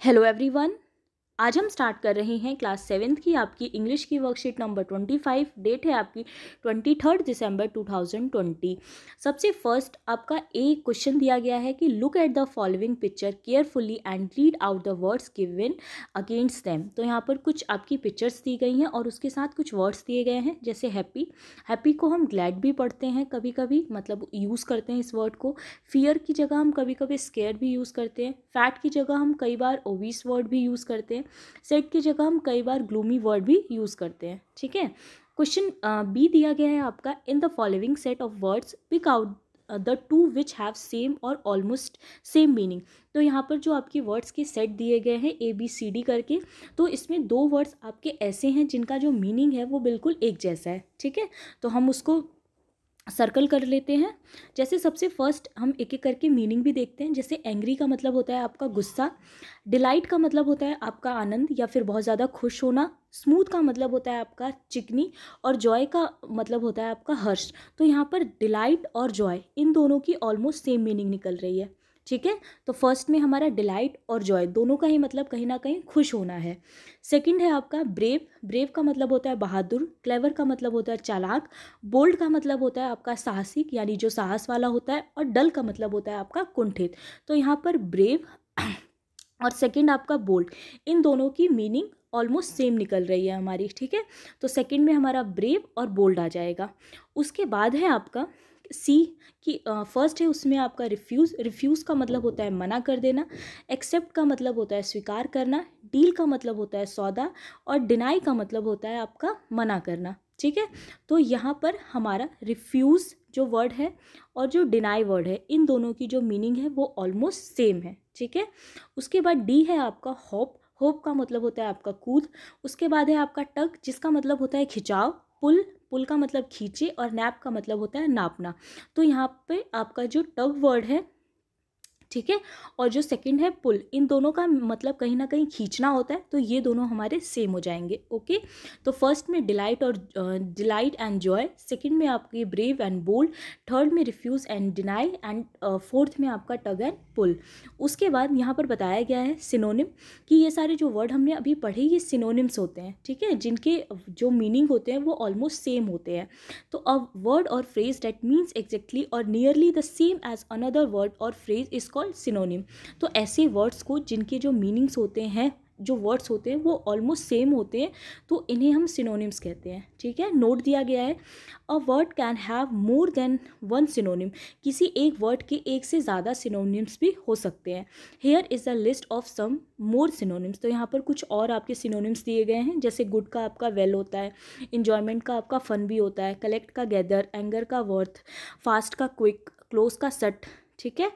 Hello everyone. आज हम start कर रहे हैं क्लास सेवेंथ की आपकी इंग्लिश की worksheet number twenty five date है आपकी twenty third December two thousand twenty सबसे फर्स्ट आपका एक क्वेश्चन दिया गया है कि look at the following picture carefully and read out the words given against them तो यहाँ पर कुछ आपकी पिक्चर्स दी गई हैं और उसके साथ कुछ वर्ड्स दिए गए हैं जैसे हैप्पी हैप्पी को हम ग्लैड भी पढ़ते हैं कभी कभी मतलब यूज़ करते हैं इस वर्ड को फियर की जगह हम कभी कभी स्केयर भी यूज़ करते हैं फैट की जगह हम कई बार ओवीस वर्ड भी यूज़ करते हैं सेट की जगह हम कई बार ग्लूमी वर्ड भी यूज़ करते हैं ठीक है क्वेश्चन बी दिया गया है आपका in the following set of words pick out the two which have same और ऑलमोस्ट सेम मीनिंग तो यहाँ पर जो आपके वर्ड्स के सेट दिए गए हैं ए बी सी डी करके तो इसमें दो वर्ड्स आपके ऐसे हैं जिनका जो मीनिंग है वो बिल्कुल एक जैसा है ठीक है तो हम उसको सर्कल कर लेते हैं जैसे सबसे फर्स्ट हम एक एक करके मीनिंग भी देखते हैं जैसे एंग्री का मतलब होता है आपका गुस्सा डिलाइट का मतलब होता है आपका आनंद या फिर बहुत ज़्यादा खुश होना स्मूथ का मतलब होता है आपका चिकनी और जॉय का मतलब होता है आपका हर्ष तो यहाँ पर डिलाइट और जॉय इन दोनों की ऑलमोस्ट सेम मीनिंग निकल रही है ठीक है तो फर्स्ट में हमारा डिलाइट और जॉय दोनों का ही मतलब कहीं ना कहीं खुश होना है सेकंड है आपका ब्रेव ब्रेव का मतलब होता है बहादुर क्लेवर का मतलब होता है चालाक बोल्ड का मतलब होता है आपका साहसिक यानी जो साहस वाला होता है और डल का मतलब होता है आपका कुंठित तो यहाँ पर ब्रेव और सेकेंड आपका बोल्ड इन दोनों की मीनिंग ऑलमोस्ट सेम निकल रही है हमारी ठीक है तो सेकेंड में हमारा ब्रेव और बोल्ड आ जाएगा उसके बाद है आपका सी कि फर्स्ट है उसमें आपका रिफ्यूज़ रिफ्यूज़ का मतलब होता है मना कर देना एक्सेप्ट का मतलब होता है स्वीकार करना डील का मतलब होता है सौदा और डिनाई का मतलब होता है आपका मना करना ठीक है तो यहाँ पर हमारा रिफ्यूज़ जो वर्ड है और जो डिनाई वर्ड है इन दोनों की जो मीनिंग है वो ऑलमोस्ट सेम है ठीक है उसके बाद डी है आपका होप होप का मतलब होता है आपका कूद उसके बाद है आपका टक जिसका मतलब होता है खिंचाव पुल पुल का मतलब खींचे और नैप का मतलब होता है नापना तो यहाँ पे आपका जो टब वर्ड है ठीक है और जो सेकंड है पुल इन दोनों का मतलब कहीं ना कहीं खींचना होता है तो ये दोनों हमारे सेम हो जाएंगे ओके तो फर्स्ट में डिलाइट और डिलाइट एंड जॉय सेकंड में आपके ब्रेव एंड बोल्ड थर्ड में refuse and deny and fourth में आपका टग एंड पुल उसके बाद यहाँ पर बताया गया है सिनोनिम कि ये सारे जो वर्ड हमने अभी पढ़े ये सिनोनिम्स होते हैं ठीक है जिनके जो मीनिंग होते हैं वो ऑलमोस्ट सेम होते हैं तो अ वर्ड और फ्रेज डेट मीन्स एग्जैक्टली और nearly the same as another word और फ्रेज इस कॉल्ड सिनोनिम तो ऐसे वर्ड्स को जिनके जो मीनिंग्स होते हैं जो वर्ड्स होते हैं वो ऑलमोस्ट सेम होते हैं तो इन्हें हम सिनोनिम्स कहते हैं ठीक है नोट दिया गया है a word can have more than one synonym किसी एक वर्ड के एक से ज़्यादा सिनोनिम्स भी हो सकते हैं here is the list of some more synonyms तो यहाँ पर कुछ और आपके सिनोनिम्स दिए गए हैं जैसे गुड का आपका वेल well होता है इन्जॉयमेंट का आपका फ़न भी होता है कलेक्ट का गैदर एंगर का वर्थ फास्ट का क्विक क्लोज का सट ठीक है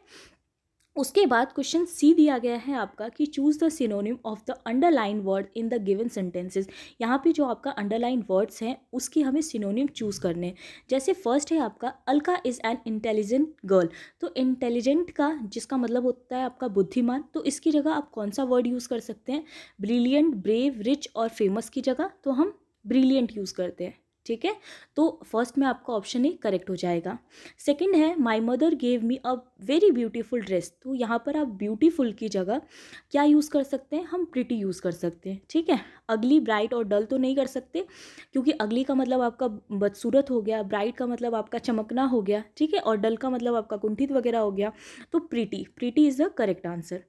उसके बाद क्वेश्चन सी दिया गया है आपका कि choose the synonym of the underline word in the given sentences यहाँ पे जो आपका अंडरलाइन वर्ड्स हैं उसकी हमें सिनोनिम चूज़ करने हैं जैसे फर्स्ट है आपका Alka is an intelligent girl तो इंटेलिजेंट का जिसका मतलब होता है आपका बुद्धिमान तो इसकी जगह आप कौन सा वर्ड यूज़ कर सकते हैं ब्रिलियंट ब्रेव रिच और फेमस की जगह तो हम ब्रिलियंट यूज़ करते हैं ठीक है तो फर्स्ट में आपका ऑप्शन ए करेक्ट हो जाएगा सेकंड है my mother gave me a very beautiful dress तो यहाँ पर आप ब्यूटीफुल की जगह क्या यूज़ कर सकते हैं हम प्रिटी यूज़ कर सकते हैं ठीक है अगली ब्राइट और डल तो नहीं कर सकते क्योंकि अगली का मतलब आपका बदसूरत हो गया ब्राइट का मतलब आपका चमकना हो गया ठीक है और डल का मतलब आपका कुंठित वगैरह हो गया तो pretty pretty is the correct answer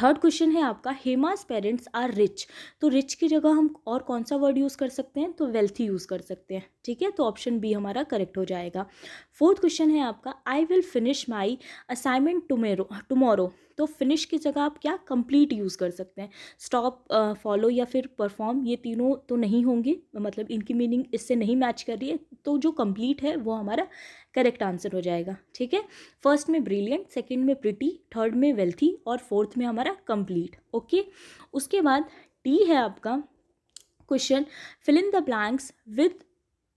third question है आपका हेमाज पेरेंट्स आर रिच तो रिच की जगह हम और कौन सा वर्ड यूज़ कर सकते हैं तो वेल्थी यूज़ कर सकते हैं ठीक है तो ऑप्शन बी हमारा करेक्ट हो जाएगा फोर्थ क्वेश्चन है आपका I will finish my assignment tomorrow tomorrow तो फिनिश की जगह आप क्या कंप्लीट यूज़ कर सकते हैं स्टॉप फॉलो या फिर परफॉर्म ये तीनों तो नहीं होंगे मतलब इनकी मीनिंग इससे नहीं मैच कर रही है तो जो कंप्लीट है वो हमारा करेक्ट आंसर हो जाएगा ठीक है फर्स्ट में ब्रिलियंट सेकेंड में प्रिटी थर्ड में वेल्थी और फोर्थ में हमारा कंप्लीट ओके उसके बाद टी है आपका question fill in the blanks with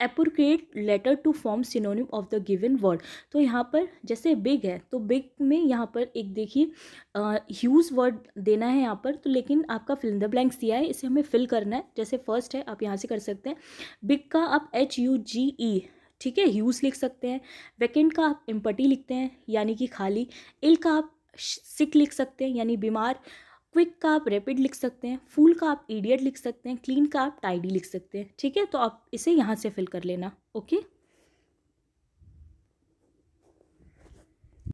appropriate letter to form synonym of the given word तो यहाँ पर जैसे बिग है तो बिग में यहाँ पर एक देखिए ह्यूज वर्ड देना है यहाँ पर तो लेकिन आपका फिल द ब्लैंक्स दिया है इसे हमें फिल करना है जैसे फर्स्ट है आप यहाँ से कर सकते हैं बिग का आप एच यू जी ई ठीक है ह्यूज लिख सकते हैं वैकेंट का आप एम्पटी लिखते हैं यानी कि खाली इल का आप सिक लिख सकते हैं यानी बीमार क्विक का आप रैपिड लिख सकते हैं फुल का आप इडियट लिख सकते हैं क्लीन का आप टाइडी लिख सकते हैं ठीक है तो आप इसे यहाँ से फिल कर लेना ओके